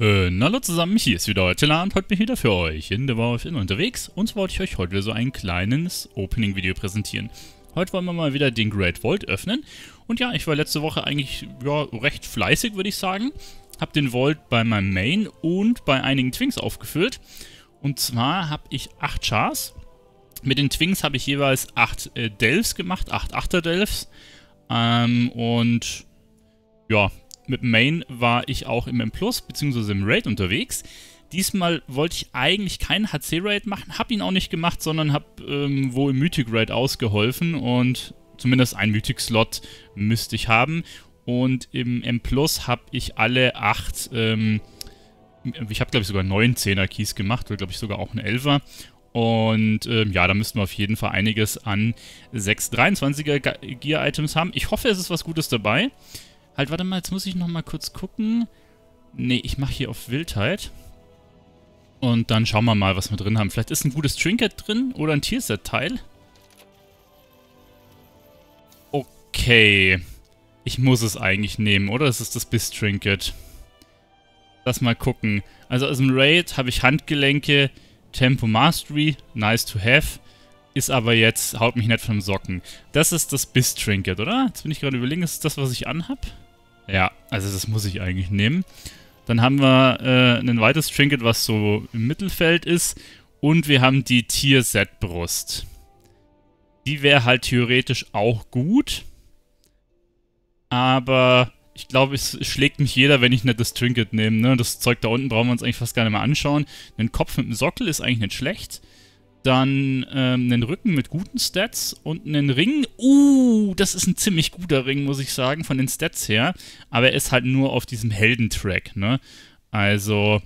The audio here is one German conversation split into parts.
Äh, hallo zusammen, hier ist wieder euer Tilla und heute bin ich wieder für euch in The War of In unterwegs und wollte ich euch heute wieder so ein kleines Opening-Video präsentieren. Heute wollen wir mal wieder den Great Vault öffnen und ja, ich war letzte Woche eigentlich ja, recht fleißig, würde ich sagen. Hab den Vault bei meinem Main und bei einigen Twinks aufgefüllt und zwar habe ich 8 Chars. Mit den Twinks habe ich jeweils 8 äh, Delves gemacht, 8 Achter Delves ähm, und ja, mit Main war ich auch im M Plus bzw. im Raid unterwegs. Diesmal wollte ich eigentlich keinen HC-Raid machen, habe ihn auch nicht gemacht, sondern habe ähm, wo im Mythic-Raid ausgeholfen und zumindest einen Mythic-Slot müsste ich haben. Und im M Plus habe ich alle acht, ähm, ich habe glaube ich sogar neun zehner keys gemacht oder glaube ich sogar auch einen 11er. Und ähm, ja, da müssten wir auf jeden Fall einiges an 623er Gear-Items haben. Ich hoffe, es ist was Gutes dabei. Halt, warte mal, jetzt muss ich nochmal kurz gucken. Nee, ich mache hier auf Wildheit. Und dann schauen wir mal, was wir drin haben. Vielleicht ist ein gutes Trinket drin oder ein Tierset-Teil. Okay. Ich muss es eigentlich nehmen, oder? Das ist das Biss-Trinket. Lass mal gucken. Also aus dem Raid habe ich Handgelenke, Tempo Mastery, nice to have. Ist aber jetzt, haut mich nicht vom Socken. Das ist das Biss-Trinket, oder? Jetzt bin ich gerade überlegen, ist das, was ich anhabe? Ja, also das muss ich eigentlich nehmen. Dann haben wir äh, ein weiteres Trinket, was so im Mittelfeld ist. Und wir haben die tier z brust Die wäre halt theoretisch auch gut. Aber ich glaube, es schlägt mich jeder, wenn ich nicht das Trinket nehme. Ne? Das Zeug da unten brauchen wir uns eigentlich fast gar nicht mehr anschauen. Ein Kopf mit einem Sockel ist eigentlich nicht schlecht. Dann ähm, einen Rücken mit guten Stats und einen Ring. Uh, das ist ein ziemlich guter Ring, muss ich sagen, von den Stats her. Aber er ist halt nur auf diesem Heldentrack, ne? Also,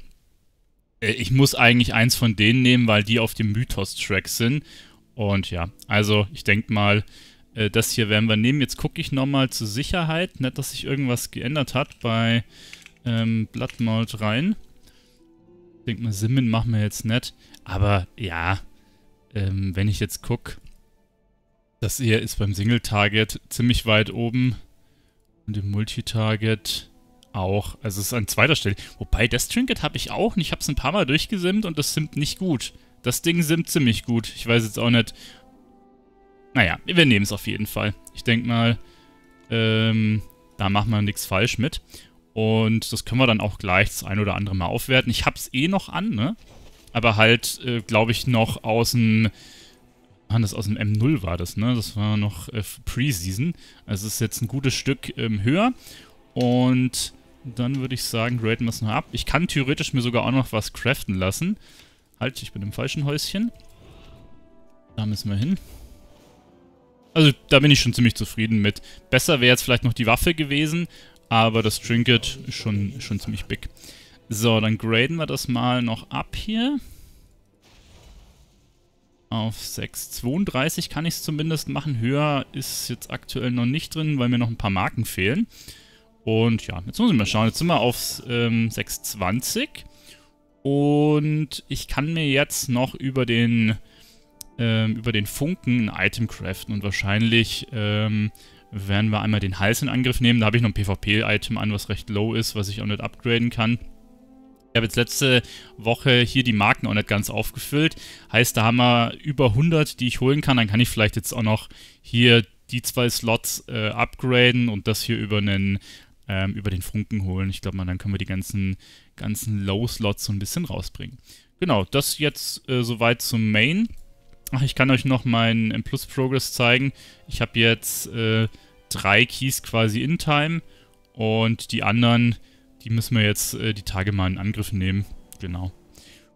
äh, ich muss eigentlich eins von denen nehmen, weil die auf dem Mythos-Track sind. Und ja, also ich denke mal, äh, das hier werden wir nehmen. Jetzt gucke ich nochmal zur Sicherheit. Nicht, dass sich irgendwas geändert hat bei ähm, Bloodmold rein. Ich denke mal, Simmen machen wir jetzt nicht. Aber ja, ähm, wenn ich jetzt gucke, das hier ist beim Single-Target ziemlich weit oben und im Multi-Target auch. Also es ist an zweiter Stelle. Wobei, das Trinket habe ich auch und ich habe es ein paar Mal durchgesimmt und das simmt nicht gut. Das Ding simmt ziemlich gut. Ich weiß jetzt auch nicht. Naja, wir nehmen es auf jeden Fall. Ich denke mal, ähm, da machen wir nichts falsch mit. Und das können wir dann auch gleich das ein oder andere Mal aufwerten. Ich habe es eh noch an, ne? aber halt, äh, glaube ich, noch aus dem, das aus dem M0 war das, ne? Das war noch äh, Preseason. Also ist jetzt ein gutes Stück ähm, höher. Und dann würde ich sagen, graden wir es noch ab. Ich kann theoretisch mir sogar auch noch was craften lassen. Halt, ich bin im falschen Häuschen. Da müssen wir hin. Also da bin ich schon ziemlich zufrieden mit. Besser wäre jetzt vielleicht noch die Waffe gewesen, aber das Trinket ist schon, schon ziemlich big. So, dann graden wir das mal noch ab hier. Auf 6,32 kann ich es zumindest machen. Höher ist jetzt aktuell noch nicht drin, weil mir noch ein paar Marken fehlen. Und ja, jetzt muss ich mal schauen. Jetzt sind wir auf ähm, 6,20. Und ich kann mir jetzt noch über den, ähm, über den Funken ein Item craften. Und wahrscheinlich ähm, werden wir einmal den Hals in Angriff nehmen. Da habe ich noch ein PvP-Item an, was recht low ist, was ich auch nicht upgraden kann. Ich habe jetzt letzte Woche hier die Marken auch nicht ganz aufgefüllt. Heißt, da haben wir über 100, die ich holen kann. Dann kann ich vielleicht jetzt auch noch hier die zwei Slots äh, upgraden und das hier über einen ähm, über den Funken holen. Ich glaube mal, dann können wir die ganzen, ganzen Low-Slots so ein bisschen rausbringen. Genau, das jetzt äh, soweit zum Main. Ach, ich kann euch noch meinen Plus-Progress zeigen. Ich habe jetzt äh, drei Keys quasi in Time und die anderen die müssen wir jetzt äh, die Tage mal in Angriff nehmen. Genau.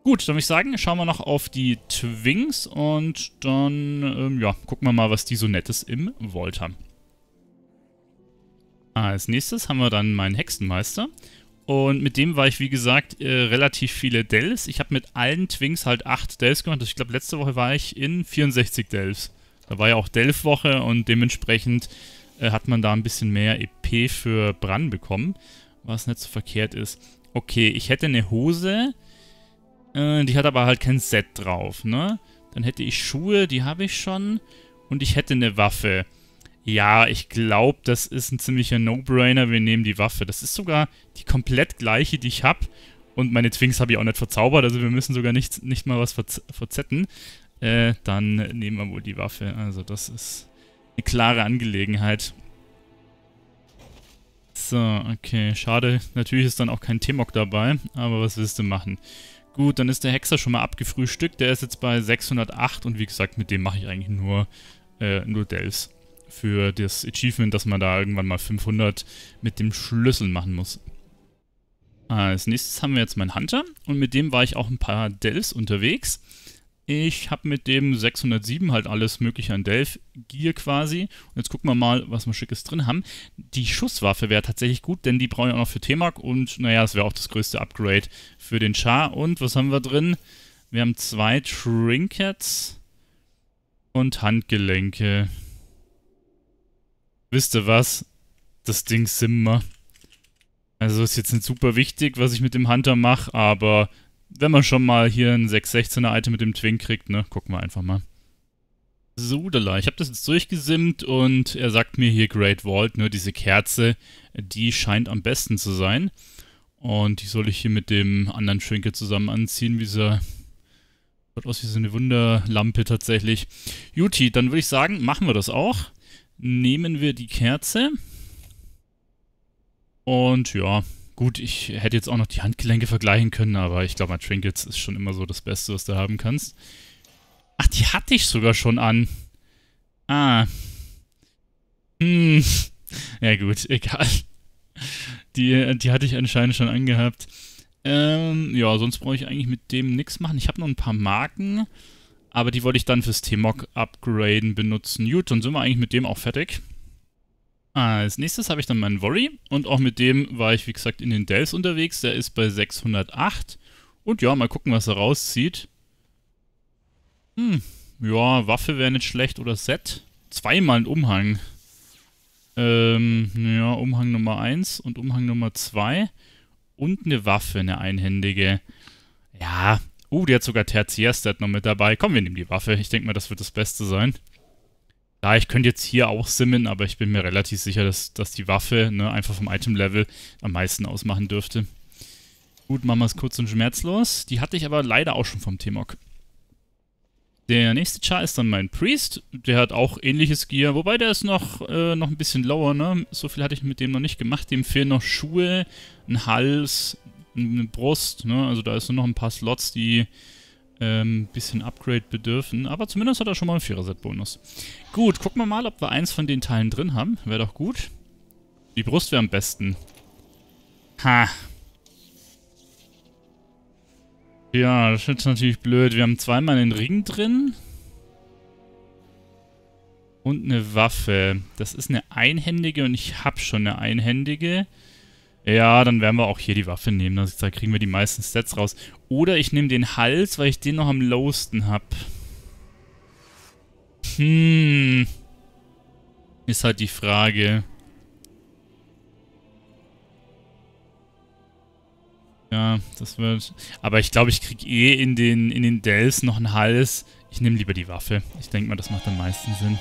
Gut, dann würde ich sagen, schauen wir noch auf die Twings und dann ähm, ja, gucken wir mal, was die so Nettes im Volt haben. Als nächstes haben wir dann meinen Hexenmeister. Und mit dem war ich, wie gesagt, äh, relativ viele Delves. Ich habe mit allen Twings halt 8 Delves gemacht. Ich glaube, letzte Woche war ich in 64 Delves. Da war ja auch Delf-Woche und dementsprechend äh, hat man da ein bisschen mehr EP für Bran bekommen was nicht so verkehrt ist. Okay, ich hätte eine Hose, äh, die hat aber halt kein Set drauf, ne? Dann hätte ich Schuhe, die habe ich schon. Und ich hätte eine Waffe. Ja, ich glaube, das ist ein ziemlicher No-Brainer. Wir nehmen die Waffe. Das ist sogar die komplett gleiche, die ich habe. Und meine Twinks habe ich auch nicht verzaubert, also wir müssen sogar nicht, nicht mal was verz verzetten. Äh, dann nehmen wir wohl die Waffe. Also das ist eine klare Angelegenheit. So, okay, schade. Natürlich ist dann auch kein Timok dabei, aber was willst du machen? Gut, dann ist der Hexer schon mal abgefrühstückt. Der ist jetzt bei 608 und wie gesagt, mit dem mache ich eigentlich nur, äh, nur Dells. Für das Achievement, dass man da irgendwann mal 500 mit dem Schlüssel machen muss. Als nächstes haben wir jetzt meinen Hunter und mit dem war ich auch ein paar Dells unterwegs. Ich habe mit dem 607 halt alles mögliche an Delph-Gear quasi. Und jetzt gucken wir mal, was wir Schickes drin haben. Die Schusswaffe wäre tatsächlich gut, denn die brauche ich auch noch für T-Mark. Und naja, das wäre auch das größte Upgrade für den Char. Und was haben wir drin? Wir haben zwei Trinkets und Handgelenke. Wisst ihr was? Das Ding simmer. Also ist jetzt nicht super wichtig, was ich mit dem Hunter mache, aber wenn man schon mal hier ein 616er Item mit dem Twink kriegt, ne, gucken wir einfach mal. Sudala, ich habe das jetzt durchgesimmt und er sagt mir hier Great Vault, ne, diese Kerze, die scheint am besten zu sein. Und die soll ich hier mit dem anderen Trinket zusammen anziehen, wie so Schaut aus wie so eine Wunderlampe tatsächlich. Juti, dann würde ich sagen, machen wir das auch. Nehmen wir die Kerze. Und ja, Gut, ich hätte jetzt auch noch die Handgelenke vergleichen können, aber ich glaube, mein Trinkets ist schon immer so das Beste, was du haben kannst. Ach, die hatte ich sogar schon an. Ah. Hm. Ja gut, egal. Die, die hatte ich anscheinend schon angehabt. Ähm, ja, sonst brauche ich eigentlich mit dem nichts machen. Ich habe noch ein paar Marken, aber die wollte ich dann fürs T-Mock upgraden benutzen. Gut, dann sind wir eigentlich mit dem auch fertig. Als nächstes habe ich dann meinen Worry und auch mit dem war ich, wie gesagt, in den Dells unterwegs. Der ist bei 608 und ja, mal gucken, was er rauszieht. Hm, ja, Waffe wäre nicht schlecht oder Set. Zweimal ein Umhang. Ähm, ja, Umhang Nummer 1 und Umhang Nummer 2 und eine Waffe, eine einhändige. Ja, uh, der hat sogar Tertiärstat noch mit dabei. Komm, wir nehmen die Waffe. Ich denke mal, das wird das Beste sein. Ja, ich könnte jetzt hier auch simmen, aber ich bin mir relativ sicher, dass, dass die Waffe ne, einfach vom Item-Level am meisten ausmachen dürfte. Gut, machen wir es kurz und schmerzlos. Die hatte ich aber leider auch schon vom T-Mock. Der nächste Char ist dann mein Priest. Der hat auch ähnliches Gear, wobei der ist noch, äh, noch ein bisschen lower, ne? So viel hatte ich mit dem noch nicht gemacht. Dem fehlen noch Schuhe, ein Hals, eine Brust, ne? Also da ist nur noch ein paar Slots, die ähm, bisschen Upgrade bedürfen. Aber zumindest hat er schon mal einen Vierer-Set-Bonus. Gut, gucken wir mal, ob wir eins von den Teilen drin haben. Wäre doch gut. Die Brust wäre am besten. Ha. Ja, das ist jetzt natürlich blöd. Wir haben zweimal einen Ring drin. Und eine Waffe. Das ist eine einhändige und ich habe schon eine einhändige. Ja, dann werden wir auch hier die Waffe nehmen. Also, da kriegen wir die meisten Stats raus. Oder ich nehme den Hals, weil ich den noch am lowsten habe. Hm. Ist halt die Frage. Ja, das wird... Aber ich glaube, ich kriege eh in den, in den Dells noch einen Hals. Ich nehme lieber die Waffe. Ich denke mal, das macht am meisten Sinn.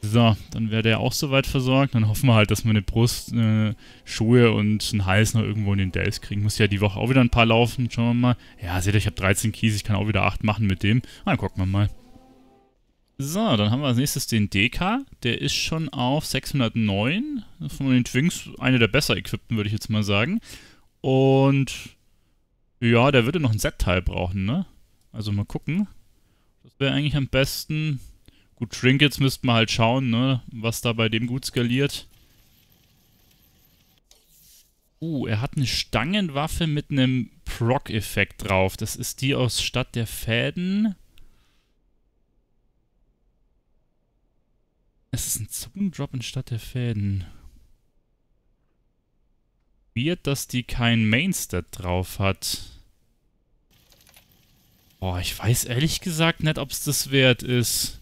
So, dann wäre der auch soweit versorgt. Dann hoffen wir halt, dass wir eine Brust, äh, Schuhe und einen Hals noch irgendwo in den Dells kriegen. Muss ja die Woche auch wieder ein paar laufen. Schauen wir mal. Ja, seht ihr, ich habe 13 Keys. Ich kann auch wieder 8 machen mit dem. Ah, dann gucken wir mal. So, dann haben wir als nächstes den DK. Der ist schon auf 609. Von den Twinks eine der besser equippten, würde ich jetzt mal sagen. Und ja, der würde noch ein Set-Teil brauchen, ne? Also mal gucken. Das wäre eigentlich am besten... Gut, Trinkets müssten wir halt schauen, ne? Was da bei dem gut skaliert. Uh, er hat eine Stangenwaffe mit einem Proc-Effekt drauf. Das ist die aus Stadt der Fäden. Es ist ein Zungendrop in Stadt der Fäden. Weird, dass die kein Mainstat drauf hat. Boah, ich weiß ehrlich gesagt nicht, ob es das wert ist.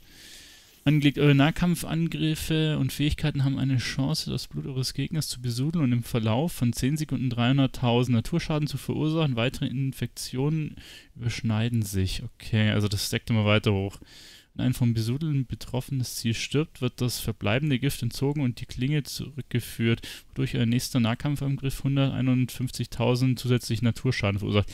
Angelegt, eure äh, Nahkampfangriffe und Fähigkeiten haben eine Chance, das Blut eures Gegners zu besudeln und im Verlauf von 10 Sekunden 300.000 Naturschaden zu verursachen. Weitere Infektionen überschneiden sich. Okay, also das steckt immer weiter hoch. Wenn ein vom Besudeln betroffenes Ziel stirbt, wird das verbleibende Gift entzogen und die Klinge zurückgeführt, wodurch euer nächster Nahkampfangriff 151.000 zusätzlichen Naturschaden verursacht.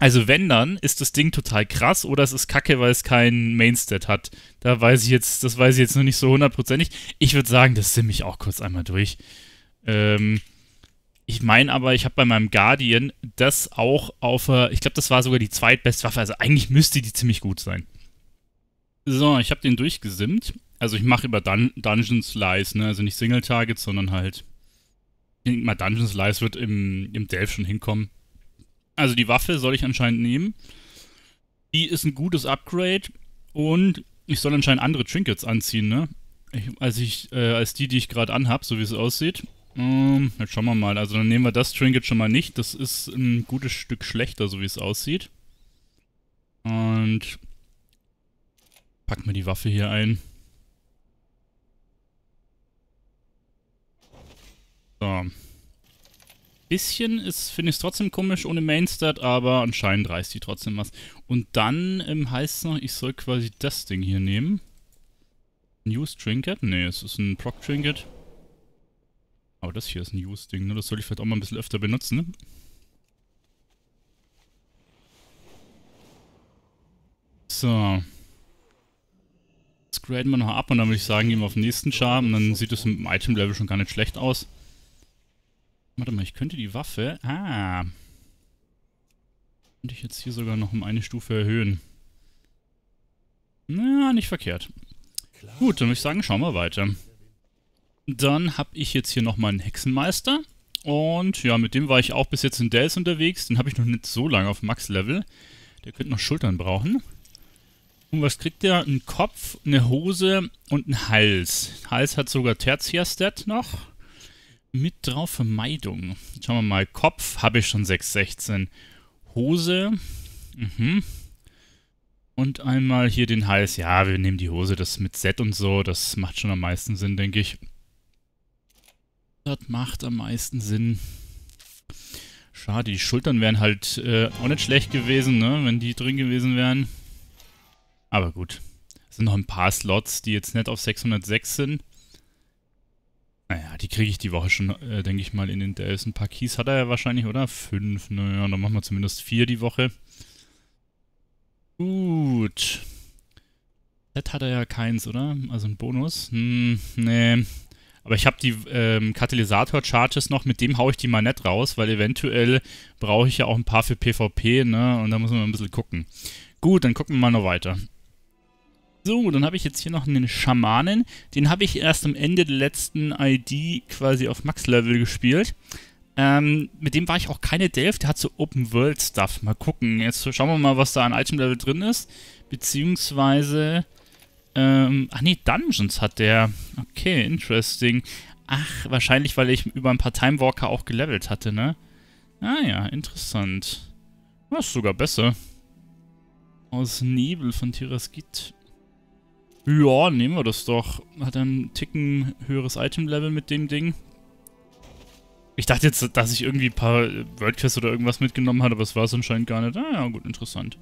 Also wenn dann, ist das Ding total krass oder es ist kacke, weil es keinen Mainstat hat. Da weiß ich jetzt, das weiß ich jetzt noch nicht so hundertprozentig. Ich würde sagen, das simme ich auch kurz einmal durch. Ähm, ich meine aber, ich habe bei meinem Guardian das auch auf, ich glaube, das war sogar die zweitbeste Waffe. Also eigentlich müsste die ziemlich gut sein. So, ich habe den durchgesimmt. Also ich mache über Dun Dungeon Slice, ne? Also nicht Single Target, sondern halt. Ich denke mal, Dungeon Slice wird im, im Delph schon hinkommen. Also die Waffe soll ich anscheinend nehmen. Die ist ein gutes Upgrade und ich soll anscheinend andere Trinkets anziehen, ne? Ich, als, ich, äh, als die, die ich gerade anhab, so wie es aussieht. Ähm, jetzt schauen wir mal. Also dann nehmen wir das Trinket schon mal nicht. Das ist ein gutes Stück schlechter, so wie es aussieht. Und packen wir die Waffe hier ein. So bisschen ist, finde ich es trotzdem komisch ohne Mainstat, aber anscheinend reißt die trotzdem was. Und dann ähm, heißt es noch, ich soll quasi das Ding hier nehmen. News Trinket? Ne, es ist ein Proc Trinket. Aber das hier ist ein Use Ding, ne? Das soll ich vielleicht auch mal ein bisschen öfter benutzen, ne? So. Jetzt graden wir noch ab und dann würde ich sagen, gehen wir auf den nächsten Char und dann sieht es dem Item-Level schon gar nicht schlecht aus. Warte mal, ich könnte die Waffe... Ah. Könnte ich jetzt hier sogar noch um eine Stufe erhöhen. Na, nicht verkehrt. Gut, dann würde ich sagen, schauen wir weiter. Dann habe ich jetzt hier nochmal einen Hexenmeister. Und ja, mit dem war ich auch bis jetzt in Dells unterwegs. Den habe ich noch nicht so lange auf Max-Level. Der könnte noch Schultern brauchen. Und was kriegt der? Ein Kopf, eine Hose und einen Hals. Hals hat sogar Tertiär-Stat noch mit drauf Vermeidung. Schauen wir mal. Kopf habe ich schon 616. Hose. Mhm. Und einmal hier den Hals. Ja, wir nehmen die Hose. Das mit Set und so. Das macht schon am meisten Sinn, denke ich. Das macht am meisten Sinn. Schade, die Schultern wären halt äh, auch nicht schlecht gewesen, ne? Wenn die drin gewesen wären. Aber gut. Es sind noch ein paar Slots, die jetzt nicht auf 606 sind. Naja, die kriege ich die Woche schon, äh, denke ich mal, in den Dells. Ein paar Keys hat er ja wahrscheinlich, oder? Fünf, naja, dann machen wir zumindest vier die Woche. Gut. Set hat er ja keins, oder? Also ein Bonus? Hm, nee. Aber ich habe die ähm, Katalysator-Charges noch, mit dem haue ich die mal nett raus, weil eventuell brauche ich ja auch ein paar für PvP, ne? Und da muss man ein bisschen gucken. Gut, dann gucken wir mal noch weiter. So, dann habe ich jetzt hier noch einen Schamanen. Den habe ich erst am Ende der letzten ID quasi auf Max-Level gespielt. Ähm, mit dem war ich auch keine Delft, der hat so Open-World-Stuff. Mal gucken. Jetzt schauen wir mal, was da an Item-Level drin ist. Beziehungsweise... Ähm, ach nee, Dungeons hat der. Okay, interesting. Ach, wahrscheinlich, weil ich über ein paar Timewalker auch gelevelt hatte, ne? Ah ja, interessant. Das ist sogar besser. Aus Nebel von Tiraskit. Ja, nehmen wir das doch. Hat einen Ticken höheres Item-Level mit dem Ding. Ich dachte jetzt, dass ich irgendwie ein paar WordQuest oder irgendwas mitgenommen hatte, aber es war es anscheinend gar nicht. Ah ja, gut, interessant.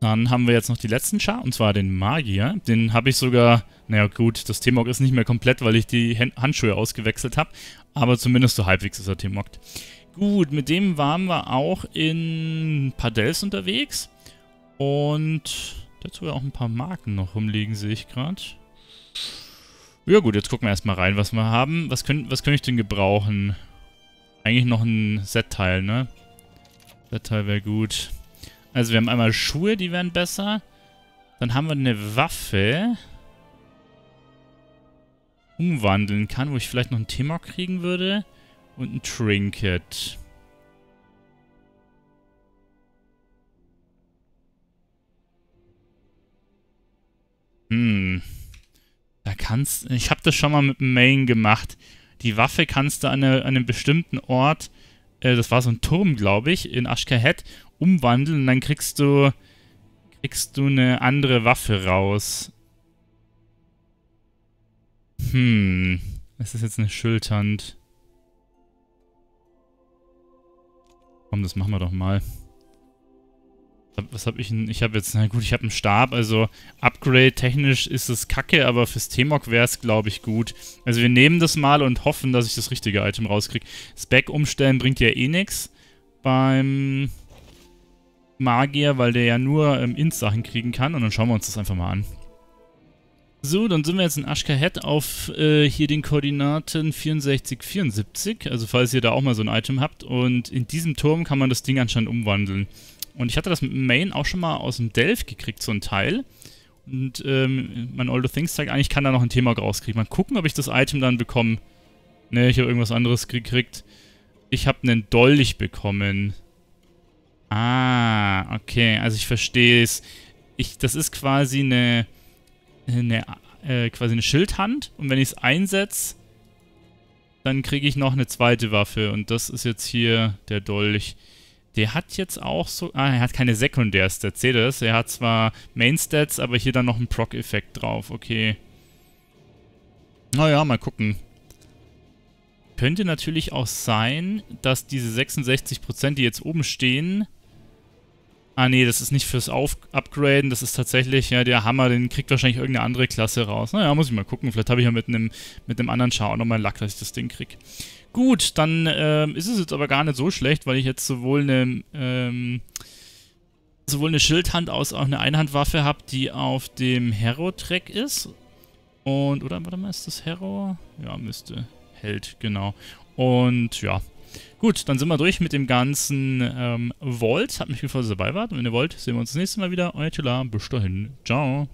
Dann haben wir jetzt noch die letzten Char, und zwar den Magier. Den habe ich sogar, naja gut, das T-Mog ist nicht mehr komplett, weil ich die Handschuhe ausgewechselt habe, aber zumindest so halbwegs ist er T-Mogt. Gut, mit dem waren wir auch in Padels unterwegs und Dazu ja auch ein paar Marken noch rumliegen, sehe ich gerade. Ja gut, jetzt gucken wir erstmal rein, was wir haben. Was könnte was könnt ich denn gebrauchen? Eigentlich noch ein Set-Teil, ne? Set-Teil wäre gut. Also wir haben einmal Schuhe, die wären besser. Dann haben wir eine Waffe. Umwandeln kann, wo ich vielleicht noch ein Timok kriegen würde. Und ein Trinket. Hm. Da kannst... Ich habe das schon mal mit dem Main gemacht. Die Waffe kannst du an, eine, an einem bestimmten Ort, äh, das war so ein Turm, glaube ich, in Ashkahed, umwandeln und dann kriegst du... Kriegst du eine andere Waffe raus. Hm. Das ist jetzt eine Schulternd. Komm, das machen wir doch mal. Was habe ich denn? Ich habe jetzt, na gut, ich habe einen Stab, also Upgrade technisch ist es kacke, aber fürs T-Mog wäre es, glaube ich, gut. Also wir nehmen das mal und hoffen, dass ich das richtige Item rauskriege. Spec umstellen bringt ja eh nichts beim Magier, weil der ja nur ähm, Int-Sachen kriegen kann und dann schauen wir uns das einfach mal an. So, dann sind wir jetzt in Ashka Head auf äh, hier den Koordinaten 64, 74. Also falls ihr da auch mal so ein Item habt. Und in diesem Turm kann man das Ding anscheinend umwandeln. Und ich hatte das mit Main auch schon mal aus dem Delft gekriegt, so ein Teil. Und ähm, mein Older Things zeigt eigentlich, kann da noch ein Thema rauskriegen. Mal gucken, ob ich das Item dann bekomme. Ne, ich habe irgendwas anderes gekriegt. Ich habe einen Dolch bekommen. Ah, okay. Also ich verstehe es. Ich, das ist quasi eine, eine äh, quasi eine Schildhand. Und wenn ich es einsetze, dann kriege ich noch eine zweite Waffe. Und das ist jetzt hier der Dolch. Der hat jetzt auch so. Ah, er hat keine Sekundär-Stats. Seht ihr das? Er hat zwar Main-Stats, aber hier dann noch einen Proc-Effekt drauf. Okay. Naja, mal gucken. Könnte natürlich auch sein, dass diese 66%, die jetzt oben stehen... Ah nee, das ist nicht fürs Auf Upgraden, das ist tatsächlich, ja, der Hammer, den kriegt wahrscheinlich irgendeine andere Klasse raus. Naja, muss ich mal gucken. Vielleicht habe ich ja mit einem mit anderen Char auch nochmal Lack, dass ich das Ding kriege. Gut, dann ähm, ist es jetzt aber gar nicht so schlecht, weil ich jetzt sowohl eine, ähm, sowohl eine Schildhand als auch eine Einhandwaffe habe, die auf dem Hero-Track ist. Und, oder, warte mal, ist das Hero? Ja, müsste. Held, genau. Und, ja. Gut, dann sind wir durch mit dem ganzen ähm, Vault. Hat mich gefreut, dass ihr dabei wart. Und wenn ihr wollt, sehen wir uns das nächste Mal wieder. Euer Tila. Bis dahin. Ciao.